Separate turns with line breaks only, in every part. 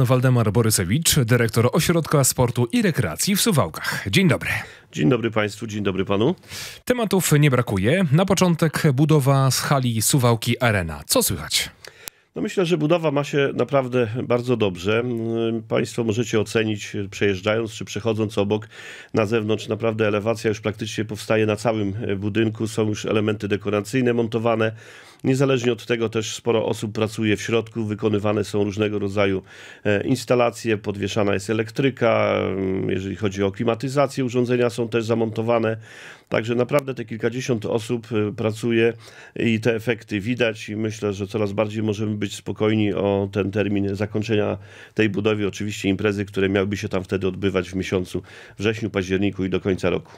Waldemar Borysewicz, dyrektor Ośrodka Sportu i Rekreacji w Suwałkach. Dzień dobry. Dzień dobry Państwu, dzień dobry Panu. Tematów nie brakuje. Na początek budowa z hali Suwałki Arena. Co słychać?
No myślę, że budowa ma się naprawdę bardzo dobrze. Mm, państwo możecie ocenić przejeżdżając czy przechodząc obok na zewnątrz. Naprawdę elewacja już praktycznie powstaje na całym e, budynku. Są już elementy dekoracyjne montowane. Niezależnie od tego też sporo osób pracuje w środku, wykonywane są różnego rodzaju e, instalacje, podwieszana jest elektryka, mm, jeżeli chodzi o klimatyzację, urządzenia są też zamontowane. Także naprawdę te kilkadziesiąt osób e, pracuje i te efekty widać i myślę, że coraz bardziej możemy być spokojni o ten termin zakończenia tej budowy, oczywiście imprezy, które miałyby się tam wtedy odbywać w miesiącu wrześniu, październiku i do końca roku.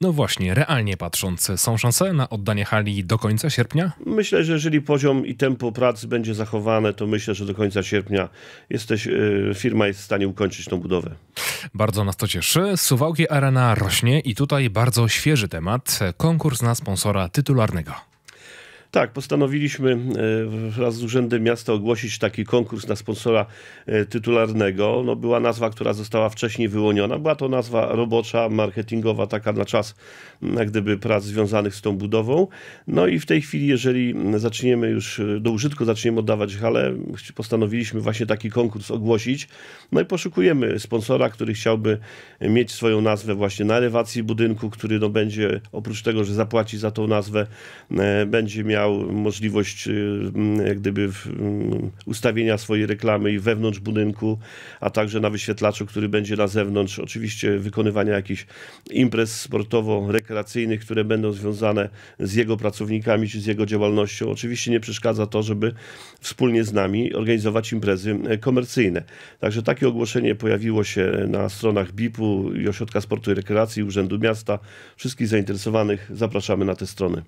No właśnie, realnie patrząc, są szanse na oddanie hali do końca sierpnia?
Myślę, że jeżeli poziom i tempo pracy będzie zachowane, to myślę, że do końca sierpnia jesteś, e, firma jest w stanie ukończyć tą budowę.
Bardzo nas to cieszy. Suwałki Arena rośnie i tutaj bardzo świeży temat. Konkurs na sponsora tytularnego.
Tak, postanowiliśmy e, wraz z Urzędem Miasta ogłosić taki konkurs na sponsora e, tytularnego. No, była nazwa, która została wcześniej wyłoniona. Była to nazwa robocza, marketingowa, taka na czas jak gdyby prac związanych z tą budową. No i w tej chwili, jeżeli zaczniemy już e, do użytku, zaczniemy oddawać halę, postanowiliśmy właśnie taki konkurs ogłosić. No i poszukujemy sponsora, który chciałby mieć swoją nazwę właśnie na elewacji budynku, który no, będzie oprócz tego, że zapłaci za tą nazwę, będzie miał miał możliwość y, jak gdyby ustawienia swojej reklamy i wewnątrz budynku, a także na wyświetlaczu, który będzie na zewnątrz. Oczywiście wykonywania jakichś imprez sportowo-rekreacyjnych, które będą związane z jego pracownikami czy z jego działalnością. Oczywiście nie przeszkadza to, żeby wspólnie z nami organizować imprezy e, komercyjne. Także takie ogłoszenie pojawiło się na stronach BIP-u i Ośrodka Sportu i Rekreacji, Urzędu Miasta. Wszystkich zainteresowanych zapraszamy na te strony.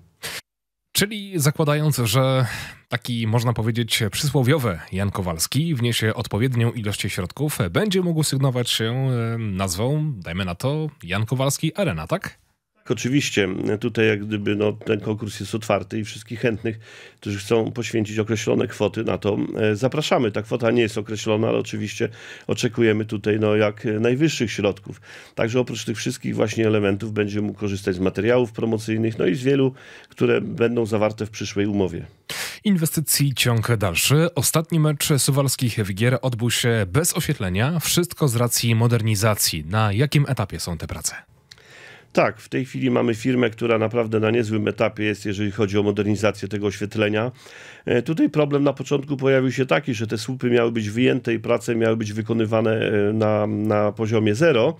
Czyli zakładając, że taki, można powiedzieć, przysłowiowy Jan Kowalski wniesie odpowiednią ilość środków, będzie mógł sygnować się e, nazwą, dajmy na to, Jan Kowalski Arena, tak?
Tak, oczywiście tutaj jak gdyby no, ten konkurs jest otwarty i wszystkich chętnych, którzy chcą poświęcić określone kwoty na to e, zapraszamy. Ta kwota nie jest określona, ale oczywiście oczekujemy tutaj no, jak najwyższych środków. Także oprócz tych wszystkich właśnie elementów będzie mógł korzystać z materiałów promocyjnych, no i z wielu, które będą zawarte w przyszłej umowie.
Inwestycji ciąg dalszy. Ostatni mecz suwalskich Wigier odbył się bez oświetlenia. Wszystko z racji modernizacji. Na jakim etapie są te prace?
Tak, w tej chwili mamy firmę, która naprawdę na niezłym etapie jest, jeżeli chodzi o modernizację tego oświetlenia. E, tutaj problem na początku pojawił się taki, że te słupy miały być wyjęte i prace miały być wykonywane e, na, na poziomie zero.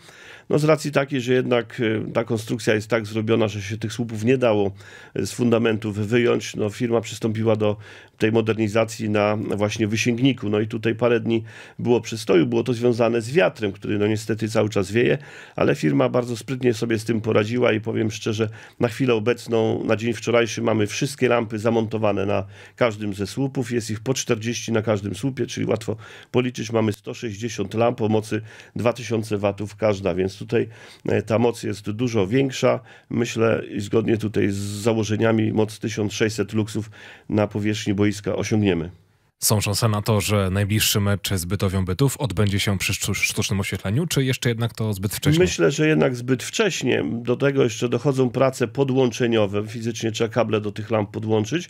No z racji takiej, że jednak e, ta konstrukcja jest tak zrobiona, że się tych słupów nie dało e, z fundamentów wyjąć, no firma przystąpiła do tej modernizacji na właśnie wysięgniku. No i tutaj parę dni było przystoju, było to związane z wiatrem, który no niestety cały czas wieje, ale firma bardzo sprytnie sobie z tym poradziła i powiem szczerze, na chwilę obecną, na dzień wczorajszy mamy wszystkie lampy zamontowane na każdym ze słupów. Jest ich po 40 na każdym słupie, czyli łatwo policzyć. Mamy 160 lamp o mocy 2000 watów każda, więc tutaj e, ta moc jest dużo większa. Myślę, zgodnie tutaj z założeniami, moc 1600 luksów na powierzchni boiska osiągniemy. Są
szanse na to, że najbliższy mecz z Bytowią Bytów odbędzie się przy sztucznym oświetleniu, czy jeszcze jednak to zbyt wcześnie? Myślę,
że jednak zbyt wcześnie. Do tego jeszcze dochodzą prace podłączeniowe. Fizycznie trzeba kable do tych lamp podłączyć.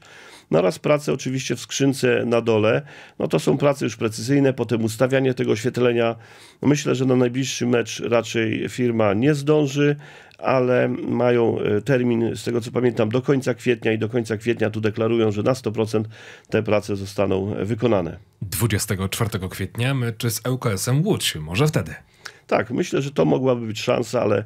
Naraz no prace oczywiście w skrzynce na dole. No to są prace już precyzyjne, potem ustawianie tego oświetlenia. Myślę, że na najbliższy mecz raczej firma nie zdąży ale mają e, termin, z tego co pamiętam, do końca kwietnia i do końca kwietnia tu deklarują, że na 100% te prace zostaną wykonane.
24 kwietnia czy z ŁKS-em Łódź, może wtedy.
Tak, myślę, że to mogłaby być szansa, ale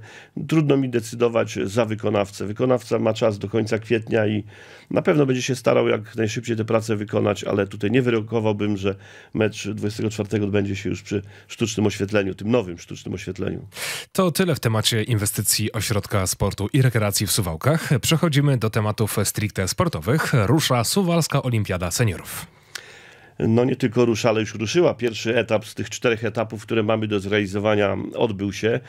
trudno mi decydować za wykonawcę. Wykonawca ma czas do końca kwietnia i na pewno będzie się starał jak najszybciej tę pracę wykonać, ale tutaj nie wyrokowałbym, że mecz 24 odbędzie się już przy sztucznym oświetleniu, tym nowym sztucznym oświetleniu.
To tyle w temacie inwestycji Ośrodka Sportu i Rekreacji w Suwałkach. Przechodzimy do tematów stricte sportowych. Rusza Suwalska Olimpiada Seniorów
no nie tylko rusza, ale już ruszyła. Pierwszy etap z tych czterech etapów, które mamy do zrealizowania, odbył się. E,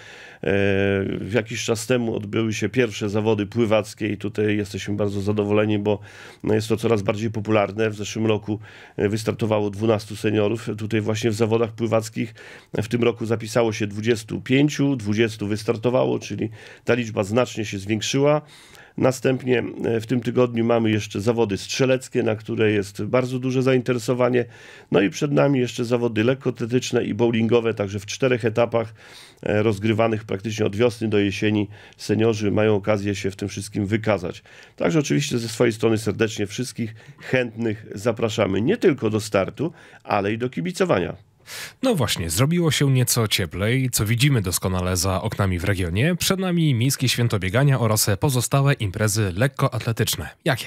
w jakiś czas temu odbyły się pierwsze zawody pływackie i tutaj jesteśmy bardzo zadowoleni, bo jest to coraz bardziej popularne. W zeszłym roku e, wystartowało 12 seniorów. Tutaj właśnie w zawodach pływackich e, w tym roku zapisało się 25, 20 wystartowało, czyli ta liczba znacznie się zwiększyła. Następnie e, w tym tygodniu mamy jeszcze zawody strzeleckie, na które jest bardzo duże zainteresowanie. No i przed nami jeszcze zawody lekkoatletyczne i bowlingowe, także w czterech etapach e, rozgrywanych praktycznie od wiosny do jesieni seniorzy mają okazję się w tym wszystkim wykazać. Także oczywiście ze swojej strony serdecznie wszystkich chętnych zapraszamy nie tylko do startu, ale i do kibicowania.
No właśnie, zrobiło się nieco cieplej, co widzimy doskonale za oknami w regionie. Przed nami miejskie święto biegania oraz pozostałe imprezy lekkoatletyczne. Jakie?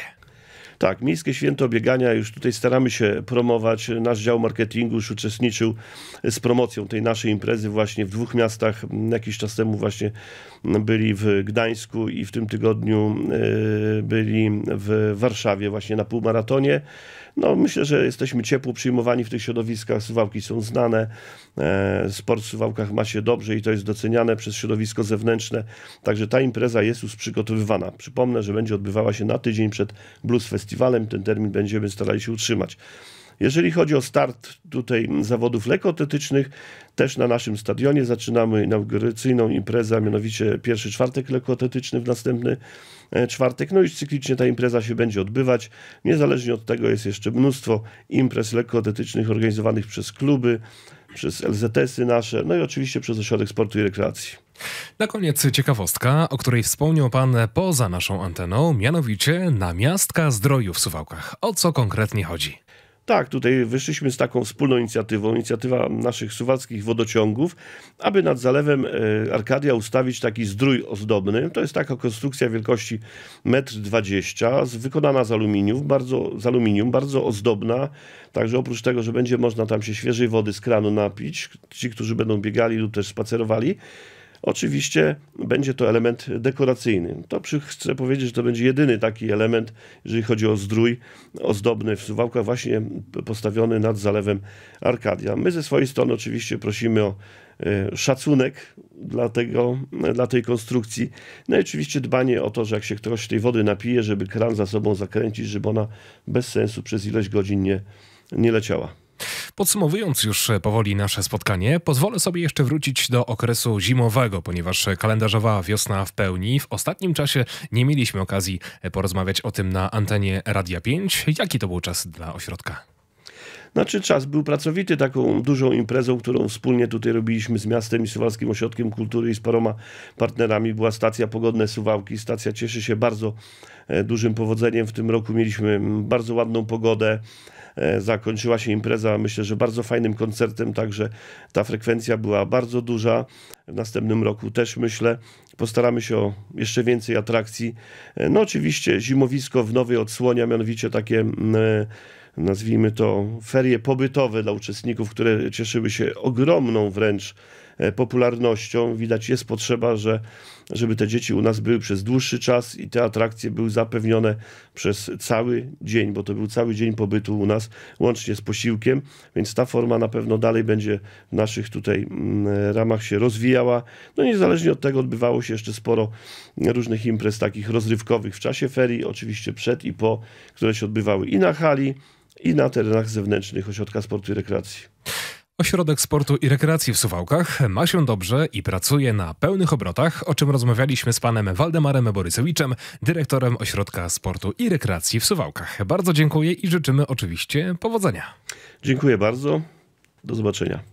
Tak, Miejskie Święto Biegania, już tutaj staramy się promować. Nasz dział marketingu już uczestniczył z promocją tej naszej imprezy właśnie w dwóch miastach. Mm, jakiś czas temu właśnie mm, byli w Gdańsku i w tym tygodniu e, byli w Warszawie właśnie na półmaratonie. No, myślę, że jesteśmy ciepło przyjmowani w tych środowiskach, suwałki są znane, e, sport w suwałkach ma się dobrze i to jest doceniane przez środowisko zewnętrzne, także ta impreza jest już przygotowywana. Przypomnę, że będzie odbywała się na tydzień przed Blues Festiwalem, ten termin będziemy starali się utrzymać. Jeżeli chodzi o start tutaj zawodów lekotetycznych, też na naszym stadionie zaczynamy inauguracyjną imprezę, a mianowicie pierwszy czwartek lekotetyczny w następny e, czwartek. No i cyklicznie ta impreza się będzie odbywać. Niezależnie od tego jest jeszcze mnóstwo imprez lekkoatletycznych organizowanych przez kluby, przez LZS-y nasze, no i oczywiście przez Ośrodek Sportu i Rekreacji.
Na koniec ciekawostka, o której wspomniał Pan poza naszą anteną, mianowicie na miastka zdroju w Suwałkach. O co konkretnie chodzi?
Tak, tutaj wyszliśmy z taką wspólną inicjatywą, inicjatywa naszych suwalskich wodociągów, aby nad zalewem e, Arkadia ustawić taki zdrój ozdobny. To jest taka konstrukcja wielkości 1,20 m, wykonana z aluminium, bardzo, z aluminium, bardzo ozdobna. Także oprócz tego, że będzie można tam się świeżej wody z kranu napić, ci, którzy będą biegali lub też spacerowali, Oczywiście będzie to element dekoracyjny. To przy, chcę powiedzieć, że to będzie jedyny taki element, jeżeli chodzi o zdrój ozdobny w Suwałkach, właśnie postawiony nad zalewem Arkadia. My ze swojej strony oczywiście prosimy o e, szacunek dla, tego, dla tej konstrukcji. No i oczywiście dbanie o to, że jak się ktoś tej wody napije, żeby kran za sobą zakręcić, żeby ona bez sensu przez ileś godzin nie, nie leciała.
Podsumowując już e, powoli nasze spotkanie, pozwolę sobie jeszcze wrócić do okresu zimowego, ponieważ e, kalendarzowa wiosna w pełni. W ostatnim czasie nie mieliśmy okazji e, porozmawiać o tym na antenie Radia 5. Jaki to był czas dla ośrodka?
Znaczy czas był pracowity, taką dużą imprezą, którą wspólnie tutaj robiliśmy z miastem i Suwalskim Ośrodkiem Kultury i z paroma partnerami była stacja Pogodne Suwałki. Stacja cieszy się bardzo e, dużym powodzeniem. W tym roku mieliśmy bardzo ładną pogodę e, zakończyła się impreza, myślę, że bardzo fajnym koncertem, także ta frekwencja była bardzo duża. W następnym roku też myślę, postaramy się o jeszcze więcej atrakcji. E, no oczywiście zimowisko w nowej odsłonie, mianowicie takie nazwijmy to, ferie pobytowe dla uczestników, które cieszyły się ogromną wręcz e, popularnością. Widać jest potrzeba, że, żeby te dzieci u nas były przez dłuższy czas i te atrakcje były zapewnione przez cały dzień, bo to był cały dzień pobytu u nas, łącznie z posiłkiem, więc ta forma na pewno dalej będzie w naszych tutaj mm, ramach się rozwijała. No niezależnie od tego odbywało się jeszcze sporo różnych imprez takich rozrywkowych w czasie ferii, oczywiście przed i po, które się odbywały i na hali, i na terenach zewnętrznych Ośrodka Sportu i Rekreacji.
Ośrodek Sportu i Rekreacji w Suwałkach ma się dobrze i pracuje na pełnych obrotach, o czym rozmawialiśmy z panem Waldemarem Borysewiczem, dyrektorem Ośrodka Sportu i Rekreacji w Suwałkach. Bardzo dziękuję i życzymy oczywiście powodzenia.
Dziękuję bardzo. Do zobaczenia.